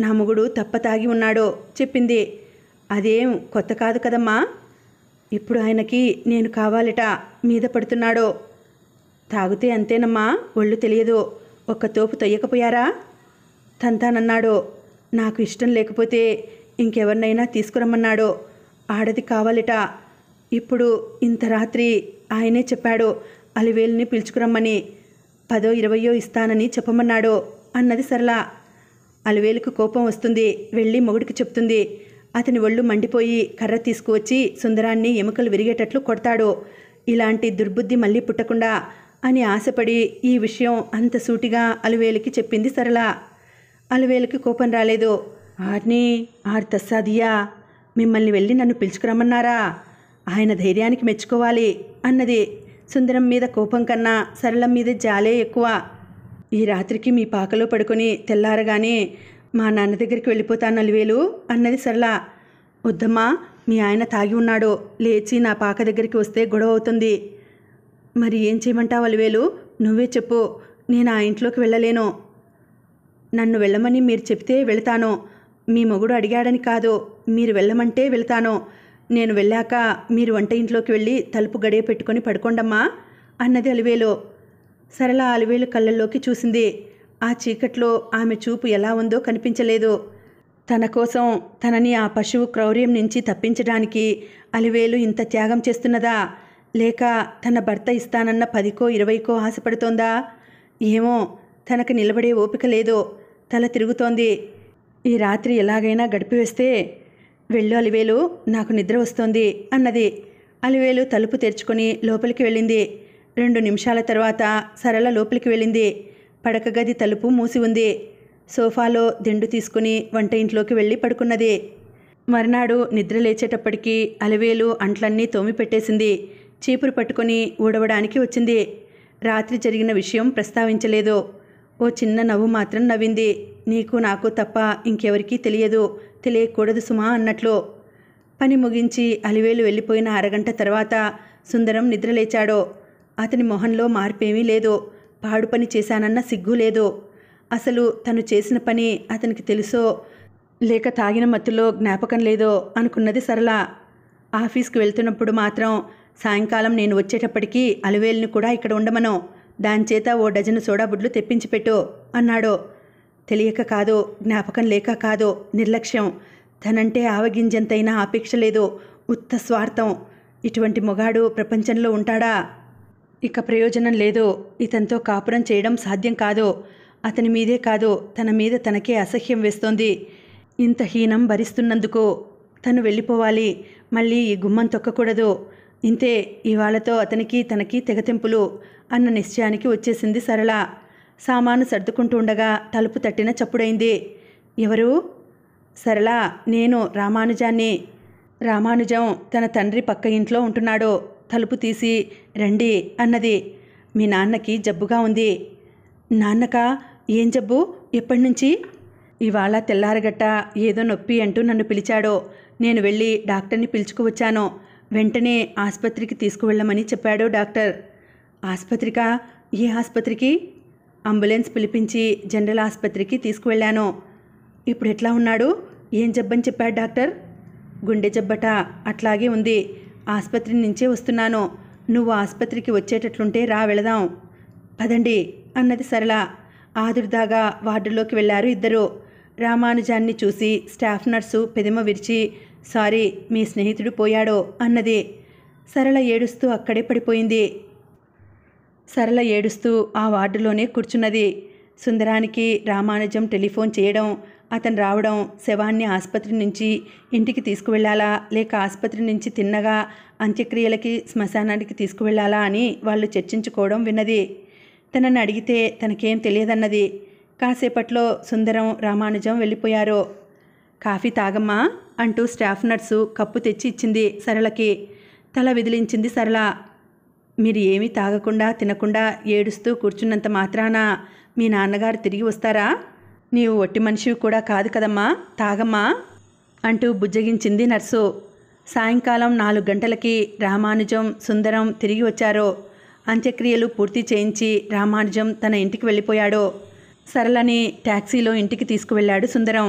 నా మొగుడు తప్ప తాగి ఉన్నాడో చెప్పింది అదేం కొత్త కాదు కదమ్మా ఇప్పుడు ఆయనకి నేను కావాలట మీద పడుతున్నాడో తాగితే అంతేనమ్మా ఒళ్ళు తెలియదు ఒక్క తోపు తొయ్యకపోయారా తంతానన్నాడో నాకు ఇష్టం లేకపోతే ఇంకెవరినైనా తీసుకురమ్మన్నాడో ఆడది కావాలట ఇప్పుడు ఇంత రాత్రి ఆయనే చెప్పాడు అలివేలుని పిలుచుకురమ్మని పదో ఇరవయో ఇస్తానని చెప్పమన్నాడో అన్నది సరళ అలవేలుకు కోపం వస్తుంది వెళ్ళి మొగుడికి చెప్తుంది అతని ఒళ్ళు మండిపోయి కర్ర తీసుకువచ్చి సుందరాన్ని ఎముకలు విరిగేటట్లు కొడతాడు ఇలాంటి దుర్బుద్ధి మళ్ళీ పుట్టకుండా అని ఆశపడి ఈ విషయం అంత సూటిగా అలవేలికి చెప్పింది సరళ అలవేలికి కోపం రాలేదు ఆర్ని ఆర్ తస్సాదియా మిమ్మల్ని వెళ్ళి నన్ను పిలుచుకురమ్మన్నారా ఆయన ధైర్యానికి మెచ్చుకోవాలి అన్నది సుందరం మీద కోపం కన్నా సరళం మీద జాలే ఎక్కువ ఈ రాత్రికి మీ పాకలో పడుకొని తెల్లారగానే మా నాన్న దగ్గరికి వెళ్ళిపోతాను నలివేలు అన్నది సరళ వద్దమ్మా మీ ఆయన తాగి ఉన్నాడు లేచి నా పాక దగ్గరికి వస్తే గొడవ అవుతుంది మరి ఏం చేయమంటావు అలివేలు నువ్వే చెప్పు నేను ఆ ఇంట్లోకి వెళ్ళలేను నన్ను వెళ్ళమని మీరు చెప్తే వెళతాను మీ మొగుడు అడిగాడని కాదు మీరు వెళ్ళమంటే వెళ్తాను నేను వెళ్ళాక మీరు వంట ఇంట్లోకి వెళ్ళి తలుపు గడియ పెట్టుకొని పడుకోండమ్మా అన్నది అలివేలు సరళ అలివేలు కళ్ళల్లోకి చూసింది ఆ చీకట్లో ఆమె చూపు ఎలా ఉందో కనిపించలేదు తన కోసం తనని ఆ పశువు క్రౌర్యం నుంచి తప్పించడానికి అలివేలు ఇంత త్యాగం చేస్తున్నదా లేక తన భర్త ఇస్తానన్న పదికో ఇరవైకో ఆశపడుతోందా ఏమో తనకు నిలబడే ఓపిక లేదు తల తిరుగుతోంది ఈ రాత్రి ఎలాగైనా గడిపివేస్తే వెళ్ళు అలివేలు నాకు నిద్ర వస్తోంది అన్నది అలివేలు తలుపు తెరుచుకొని లోపలికి వెళ్ళింది రెండు నిమిషాల తర్వాత సరళ లోపలికి వెళ్ళింది పడక గది తలుపు మూసి ఉంది సోఫాలో దిండు తీసుకుని వంట ఇంట్లోకి వెళ్ళి పడుకున్నది మర్నాడు నిద్ర లేచేటప్పటికీ అలవేలు అంట్లన్నీ తోమి పెట్టేసింది చీపురు పట్టుకొని ఊడవడానికి వచ్చింది రాత్రి జరిగిన విషయం ప్రస్తావించలేదు ఓ చిన్న నవ్వు మాత్రం నవ్వింది నీకు నాకు తప్ప ఇంకెవరికీ తెలియదు తెలియకూడదు సుమా అన్నట్లు పని ముగించి అలివేలు వెళ్ళిపోయిన అరగంట తర్వాత సుందరం నిద్రలేచాడో అతని మొహంలో మార్పేమీ లేదో పాడు పని చేశానన్న సిగ్గు లేదో అసలు తను చేసిన పని అతనికి తెలుసో లేక తాగిన మత్తులో జ్ఞాపకం లేదో అనుకున్నది సరళ ఆఫీస్కి వెళ్తున్నప్పుడు మాత్రం సాయంకాలం నేను వచ్చేటప్పటికీ అలవేల్ని కూడా ఇక్కడ ఉండమను చేత ఓ డజను సోడాబుడ్లు తెప్పించిపెట్టు అన్నాడో తెలియక కాదో జ్ఞాపకం లేక కాదో నిర్లక్ష్యం తనంటే ఆవగింజంతైనా ఆపేక్ష లేదో ఉత్త స్వార్థం ఇటువంటి మొగాడు ప్రపంచంలో ఉంటాడా ఇక ప్రయోజనం లేదో ఇతనితో కాపురం చేయడం సాధ్యం కాదో అతని మీదే కాదు తన మీద తనకే అసహ్యం వేస్తోంది ఇంత హీనం భరిస్తున్నందుకు తను వెళ్ళిపోవాలి మళ్ళీ ఈ గుమ్మం తొక్కకూడదు ఇంతే ఇవాళతో అతనికి తనకి తెగతింపులు అన్న నిశ్చయానికి వచ్చేసింది సరళ సామాను సర్దుకుంటూ ఉండగా తలుపు తట్టిన చప్పుడైంది ఎవరు సరళ నేను రామానుజాన్ని రామానుజం తన తండ్రి పక్క ఇంట్లో ఉంటున్నాడు తలుపు తీసి రండి అన్నది మీ నాన్నకి జబ్బుగా ఉంది నాన్నక ఏం జబ్బు ఎప్పటి నుంచి ఇవాళ తెల్లారగట్ట ఏదో నొప్పి అంటూ నన్ను పిలిచాడో నేను వెళ్ళి డాక్టర్ని పిలుచుకువచ్చాను వెంటనే ఆసుపత్రికి తీసుకువెళ్ళమని చెప్పాడు డాక్టర్ ఆసుపత్రిక ఏ ఆసుపత్రికి అంబులెన్స్ పిలిపించి జనరల్ ఆసుపత్రికి తీసుకువెళ్ళాను ఇప్పుడు ఎట్లా ఉన్నాడు ఏం జబ్బని చెప్పాడు డాక్టర్ గుండె జబ్బట అట్లాగే ఉంది ఆసుపత్రి నుంచే వస్తున్నాను నువ్వు ఆసుపత్రికి వచ్చేటట్లుంటే రా వెళదాం పదండి అన్నది సరళ ఆదుర్దాగా వార్డులోకి వెళ్ళారు ఇద్దరు రామానుజాన్ని చూసి స్టాఫ్ నర్సు పెదిమ విరిచి సారీ మీ స్నేహితుడు పోయాడో అన్నది సరళ ఏడుస్తూ అక్కడే పడిపోయింది సరళ ఏడుస్తూ ఆ వార్డులోనే కూర్చున్నది సుందరానికి రామానుజం టెలిఫోన్ చేయడం అతను రావడం శవాన్ని ఆసుపత్రి నుంచి ఇంటికి తీసుకువెళ్ళాలా లేక ఆసుపత్రి నుంచి తిన్నగా అంత్యక్రియలకి శ్మశానానికి తీసుకువెళ్ళాలా అని వాళ్ళు చర్చించుకోవడం విన్నది తనని అడిగితే తనకేం తెలియదన్నది కాసేపట్లో సుందరం రామానుజం వెళ్ళిపోయారు కాఫీ తాగమ్మా అంటూ స్టాఫ్ నర్సు కప్పు తెచ్చి ఇచ్చింది సరళకి తల విదిలించింది సరళ మీరు ఏమీ తాగకుండా తినకుండా ఏడుస్తూ కూర్చున్నంత మాత్రాన మీ నాన్నగారు తిరిగి వస్తారా నీవు ఒట్టి మనిషివి కూడా కాదు కదమ్మా తాగమ్మా అంటూ బుజ్జగించింది నర్సు సాయంకాలం నాలుగు గంటలకి రామానుజం సుందరం తిరిగి వచ్చారో అంత్యక్రియలు పూర్తి చేయించి రామానుజం తన ఇంటికి వెళ్ళిపోయాడో సరళని ట్యాక్సీలో ఇంటికి తీసుకువెళ్ళాడు సుందరం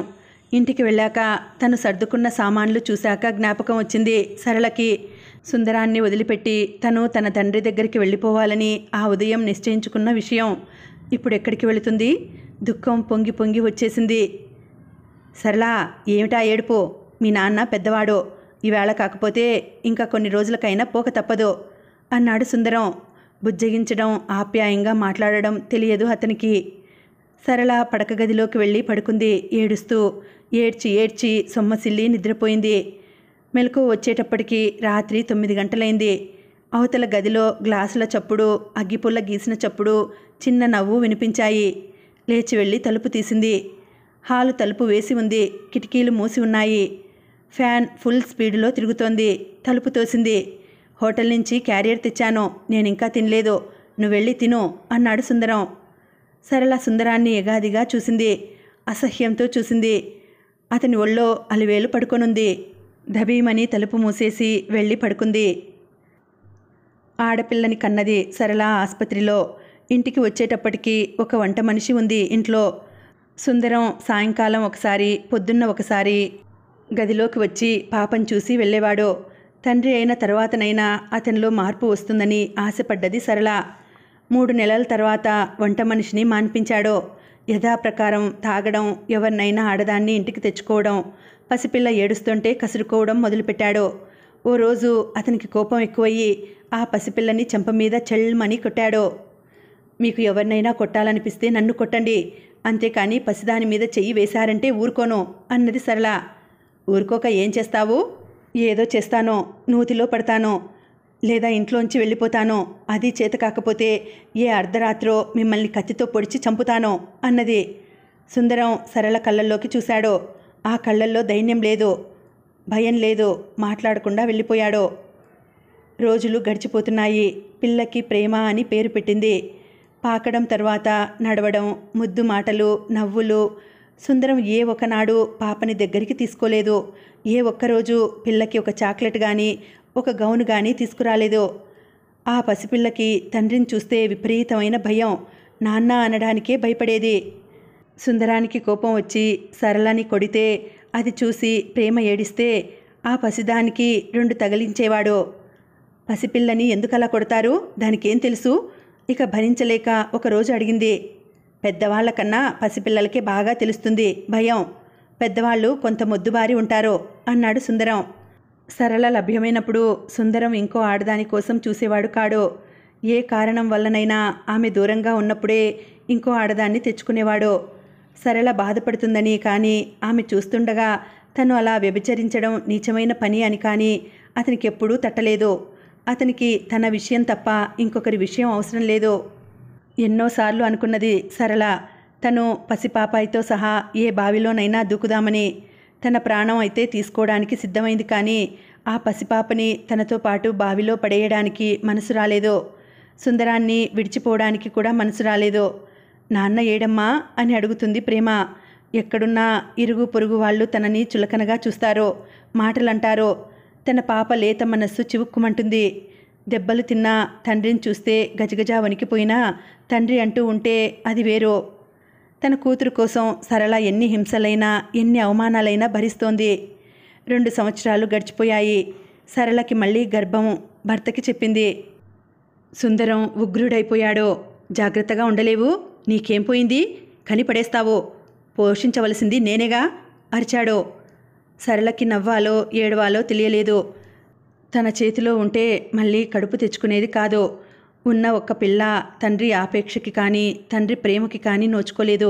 ఇంటికి వెళ్ళాక తను సర్దుకున్న సామాన్లు చూశాక జ్ఞాపకం వచ్చింది సరళకి సుందరాన్ని వదిలిపెట్టి తను తన తండ్రి దగ్గరికి వెళ్ళిపోవాలని ఆ ఉదయం నిశ్చయించుకున్న విషయం ఇప్పుడు ఎక్కడికి వెళుతుంది దుఃఖం పొంగి పొంగి వచ్చేసింది సరళా ఏమిటా ఏడుపు మీ నాన్న పెద్దవాడో ఈవేళ కాకపోతే ఇంకా కొన్ని రోజులకైనా పోక తప్పదు అన్నాడు సుందరం బుజ్జగించడం ఆప్యాయంగా మాట్లాడడం తెలియదు అతనికి సరళ పడక గదిలోకి వెళ్ళి పడుకుంది ఏడుస్తూ ఏడ్చి ఏడ్చి సొమ్మసిల్లి నిద్రపోయింది మెలకు వచ్చేటప్పటికి రాత్రి తొమ్మిది గంటలైంది అవతల గదిలో గ్లాసుల చప్పుడు అగ్గిపుల్ల గీసిన చప్పుడు చిన్న నవ్వు వినిపించాయి లేచి వెళ్ళి తలుపు తీసింది హాలు తలుపు వేసి ఉంది కిటికీలు మూసి ఉన్నాయి ఫ్యాన్ ఫుల్ స్పీడ్లో తిరుగుతోంది తలుపు తోసింది హోటల్ నుంచి క్యారియర్ తెచ్చాను నేను ఇంకా తినలేదు నువ్వు వెళ్ళి తిను అన్నాడు సుందరం సరళ సుందరాన్ని యగాదిగా చూసింది అసహ్యంతో చూసింది అతని ఒళ్ళో అలివేలు పడుకొనుంది ధబీమని తలుపు మూసేసి వెళ్ళి పడుకుంది ఆడపిల్లని కన్నది సరళ ఆసుపత్రిలో ఇంటికి వచ్చేటప్పటికి ఒక వంట మనిషి ఉంది ఇంట్లో సుందరం సాయంకాలం ఒకసారి పొద్దున్న ఒకసారి గదిలోకి వచ్చి పాపం చూసి వెళ్ళేవాడు తండ్రి అయిన తర్వాతనైనా అతనిలో మార్పు వస్తుందని ఆశపడ్డది సరళ మూడు నెలల తర్వాత వంట మనిషిని మాన్పించాడు యథాప్రకారం తాగడం ఎవరినైనా ఆడదాన్ని ఇంటికి తెచ్చుకోవడం పసిపిల్ల ఏడుస్తుంటే కసురుకోవడం మొదలుపెట్టాడు ఓ రోజు అతనికి కోపం ఎక్కువయ్యి ఆ పసిపిల్లని చెంప మీద చెల్మని కొట్టాడు మీకు ఎవరినైనా కొట్టాలనిపిస్తే నన్ను కొట్టండి అంతేకాని పసిదాని మీద చెయ్యి వేశారంటే ఊరుకోను అన్నది సరళ ఊరుకోక ఏం చేస్తావు ఏదో చేస్తానో నూతిలో పడతానో లేదా ఇంట్లోంచి వెళ్ళిపోతానో అది చేత కాకపోతే ఏ అర్ధరాత్రో మిమ్మల్ని కత్తితో పొడిచి చంపుతానో అన్నది సుందరం సరళ కళ్ళల్లోకి చూశాడో ఆ కళ్ళల్లో దైన్యం లేదు భయం లేదు మాట్లాడకుండా వెళ్ళిపోయాడో రోజులు గడిచిపోతున్నాయి పిల్లకి ప్రేమ అని పేరు పెట్టింది పాకడం తర్వాత నడవడం ముద్దు మాటలు నవ్వులు సుందరం ఏ ఒకనాడు పాపని దగ్గరికి తీసుకోలేదు ఏ ఒక్కరోజు పిల్లకి ఒక చాక్లెట్ కానీ ఒక గౌను కానీ తీసుకురాలేదు ఆ పసిపిల్లకి తండ్రిని చూస్తే విపరీతమైన భయం నాన్న అనడానికే భయపడేది సుందరానికి కోపం వచ్చి సరళని కొడితే అది చూసి ప్రేమ ఏడిస్తే ఆ పసిదానికి రెండు తగిలించేవాడు పసిపిల్లని ఎందుకలా కొడతారు దానికేం తెలుసు ఇక భరించలేక ఒకరోజు అడిగింది పెద్దవాళ్లకన్నా పసిపిల్లలకే బాగా తెలుస్తుంది భయం పెద్దవాళ్ళు కొంత మొద్దుబారి ఉంటారో అన్నాడు సుందరం సరళ లభ్యమైనప్పుడు సుందరం ఇంకో ఆడదాని కోసం చూసేవాడు కాడు ఏ కారణం వల్లనైనా ఆమె దూరంగా ఉన్నప్పుడే ఇంకో ఆడదాన్ని తెచ్చుకునేవాడు సరళ బాధపడుతుందని కానీ ఆమె చూస్తుండగా తను అలా వ్యభిచరించడం నీచమైన పని అని కానీ అతనికి ఎప్పుడూ తట్టలేదు అతనికి తన విషయం తప్ప ఇంకొకరి విషయం అవసరం లేదు ఎన్నోసార్లు అనుకున్నది సరళ తను పసిపాపాయితో సహా ఏ బావిలోనైనా దూకుదామని తన ప్రాణం అయితే తీసుకోవడానికి సిద్ధమైంది కానీ ఆ పసిపాపని తనతో పాటు బావిలో పడేయడానికి మనసు రాలేదో సుందరాన్ని విడిచిపోవడానికి కూడా మనసు రాలేదో నాన్న ఏడమ్మా అని అడుగుతుంది ప్రేమ ఎక్కడున్నా ఇరుగు పొరుగు వాళ్ళు తనని చులకనగా చూస్తారో మాటలంటారో తన పాప లేత మనస్సు చివుక్కుమంటుంది దెబ్బలు తిన్నా తండ్రిని చూస్తే గజగజా వణికిపోయినా తండ్రి అంటూ ఉంటే అది వేరో తన కూతురు కోసం సరళ ఎన్ని హింసలైనా ఎన్ని అవమానాలైనా భరిస్తోంది రెండు సంవత్సరాలు గడిచిపోయాయి సరళకి మళ్ళీ గర్భం భర్తకి చెప్పింది సుందరం ఉగ్రుడైపోయాడో జాగ్రత్తగా ఉండలేవు నీకేం పోయింది కనిపడేస్తావో పోషించవలసింది నేనేగా అరిచాడో సరళకి నవ్వాలో ఏడవాలో తెలియలేదు తన చేతిలో ఉంటే మళ్ళీ కడుపు తెచ్చుకునేది కాదు ఉన్న ఒక్క పిల్ల తండ్రి ఆపేక్షకి కానీ తండ్రి ప్రేమకి కానీ నోచుకోలేదు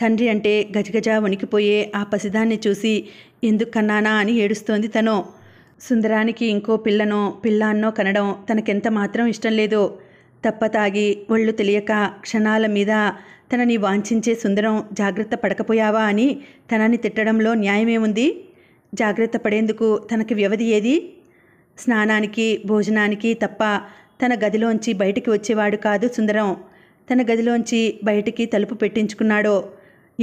తండ్రి అంటే గజగజ వణికిపోయే ఆ పసిదాన్ని చూసి ఎందుకు కన్నానా అని ఏడుస్తోంది తను సుందరానికి ఇంకో పిల్లనో పిల్లాన్నో కనడం తనకెంత మాత్రం ఇష్టం లేదు తప్ప తాగి ఒళ్ళు తెలియక క్షణాల మీద తనని వాంఛించే సుందరం జాగ్రత్త పడకపోయావా అని తనని తిట్టడంలో న్యాయమేముంది జాగ్రత్త పడేందుకు తనకి వ్యవధి ఏది స్నానానికి భోజనానికి తప్ప తన గదిలోంచి బయటికి వచ్చేవాడు కాదు సుందరం తన గదిలోంచి బయటికి తలుపు పెట్టించుకున్నాడో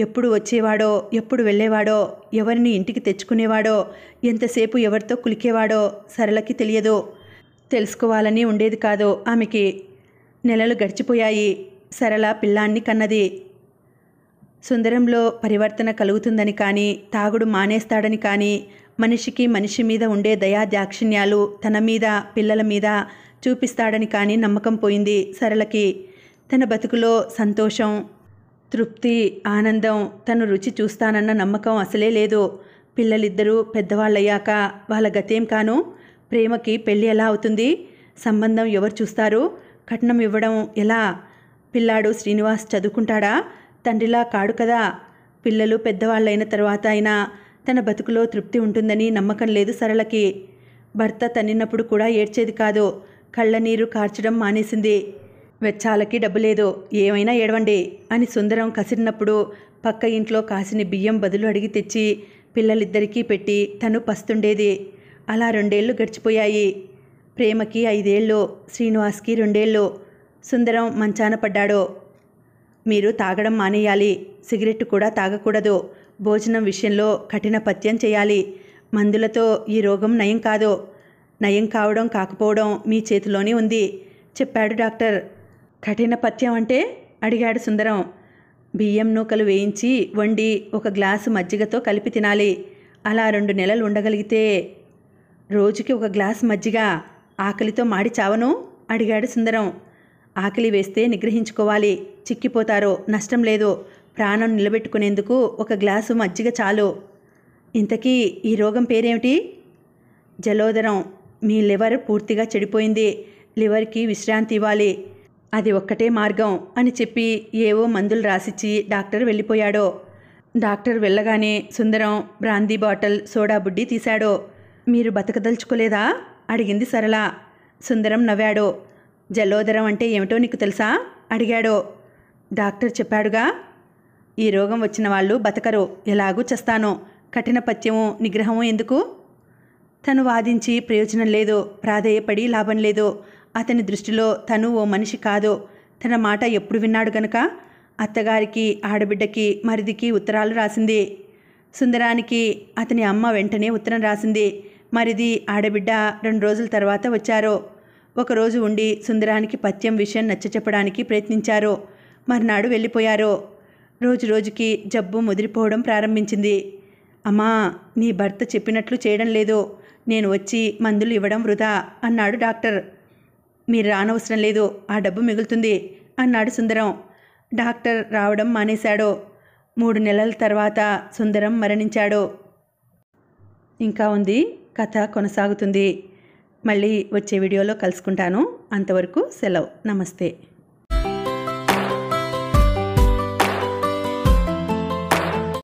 ఎప్పుడు వచ్చేవాడో ఎప్పుడు వెళ్ళేవాడో ఎవరిని ఇంటికి తెచ్చుకునేవాడో ఎంతసేపు ఎవరితో కులికేవాడో సరళకి తెలియదు తెలుసుకోవాలని ఉండేది కాదు ఆమెకి నెలలు గడిచిపోయాయి సరళ పిల్లాన్ని కన్నది సుందరంలో పరివర్తన కలుగుతుందని కానీ తాగుడు మానేస్తాడని కానీ మనిషికి మనిషి మీద ఉండే దయా దాక్షిణ్యాలు తన మీద పిల్లల మీద చూపిస్తాడని కానీ నమ్మకం పోయింది సరళకి తన బతుకులో సంతోషం తృప్తి ఆనందం తను రుచి చూస్తానన్న నమ్మకం అసలే లేదు పిల్లలిద్దరూ పెద్దవాళ్ళయ్యాక వాళ్ళ గతేం కాను ప్రేమకి పెళ్ళి ఎలా అవుతుంది సంబంధం ఎవరు చూస్తారు కట్నం ఇవ్వడం ఎలా పిల్లాడు శ్రీనివాస్ చదువుకుంటాడా తండ్రిలా కాడు కదా పిల్లలు పెద్దవాళ్ళైన తర్వాత అయినా తన బతుకులో తృప్తి ఉంటుందని నమ్మకం లేదు సరళకి భర్త తన్నినప్పుడు కూడా ఏడ్చేది కాదు కళ్ళనీరు కార్చడం మానేసింది వెచ్చాలకి డబ్బు లేదు ఏమైనా ఏడవండి అని సుందరం కసిరినప్పుడు పక్క ఇంట్లో కాసిన బియ్యం బదులు అడిగి తెచ్చి పిల్లలిద్దరికీ పెట్టి తను పస్తుండేది అలా రెండేళ్లు గడిచిపోయాయి ప్రేమకి ఐదేళ్ళు శ్రీనివాస్కి రెండేళ్ళు సుందరం మంచాన పడ్డాడు మీరు తాగడం మానేయాలి సిగరెట్ కూడా తాగకూడదు భోజనం విషయంలో కఠిన పత్యం చేయాలి మందులతో ఈ రోగం నయం కాదు నయం కావడం కాకపోవడం మీ చేతిలోనే ఉంది చెప్పాడు డాక్టర్ కఠిన పత్యం అంటే అడిగాడు సుందరం బియ్యం నూకలు వేయించి వండి ఒక గ్లాసు మజ్జిగతో కలిపి తినాలి అలా రెండు నెలలు ఉండగలిగితే రోజుకి ఒక గ్లాస్ మజ్జిగ ఆకలితో మాడి చావను అడిగాడు సుందరం ఆకలి వేస్తే నిగ్రహించుకోవాలి చిక్కిపోతారో నష్టం లేదో ప్రాణం నిలబెట్టుకునేందుకు ఒక గ్లాసు మజ్జిగ చాలు ఇంతకీ ఈ రోగం పేరేమిటి జలోదరం మీ లివర్ పూర్తిగా చెడిపోయింది లివర్కి విశ్రాంతి ఇవ్వాలి అది ఒక్కటే మార్గం అని చెప్పి ఏవో మందులు రాసిచ్చి డాక్టర్ వెళ్ళిపోయాడో డాక్టర్ వెళ్ళగానే సుందరం బ్రాందీ బాటిల్ సోడా బుడ్డి తీశాడో మీరు బతకదలుచుకోలేదా అడిగింది సరళ సుందరం నవ్వాడో జలోదరం అంటే ఏమిటో నీకు తెలుసా అడిగాడు డాక్టర్ చెప్పాడుగా ఈ రోగం వచ్చిన వాళ్ళు బతకరు ఎలాగూ చేస్తాను కఠిన పత్యము నిగ్రహము ఎందుకు తను వాదించి ప్రయోజనం లేదు ప్రాధేయపడి లాభం లేదు అతని దృష్టిలో తను ఓ మనిషి కాదు తన మాట ఎప్పుడు విన్నాడు గనక అత్తగారికి ఆడబిడ్డకి మరిదికి ఉత్తరాలు రాసింది సుందరానికి అతని అమ్మ వెంటనే ఉత్తరం రాసింది మరిది ఆడబిడ్డ రెండు రోజుల తర్వాత వచ్చారు ఒకరోజు ఉండి సుందరానికి పత్యం విషయం నచ్చ చెప్పడానికి ప్రయత్నించారో మర్నాడు వెళ్ళిపోయారో రోజు రోజుకి జబ్బు ముదిరిపోవడం ప్రారంభించింది అమ్మా నీ భర్త చెప్పినట్లు చేయడం లేదు నేను వచ్చి మందులు ఇవ్వడం వృధా అన్నాడు డాక్టర్ మీరు రానవసరం లేదు ఆ డబ్బు మిగులుతుంది అన్నాడు సుందరం డాక్టర్ రావడం మానేశాడు మూడు నెలల తర్వాత సుందరం మరణించాడు ఇంకా ఉంది కథ కొనసాగుతుంది మళ్ళీ వచ్చే వీడియోలో కలుసుకుంటాను అంతవరకు సెలవు నమస్తే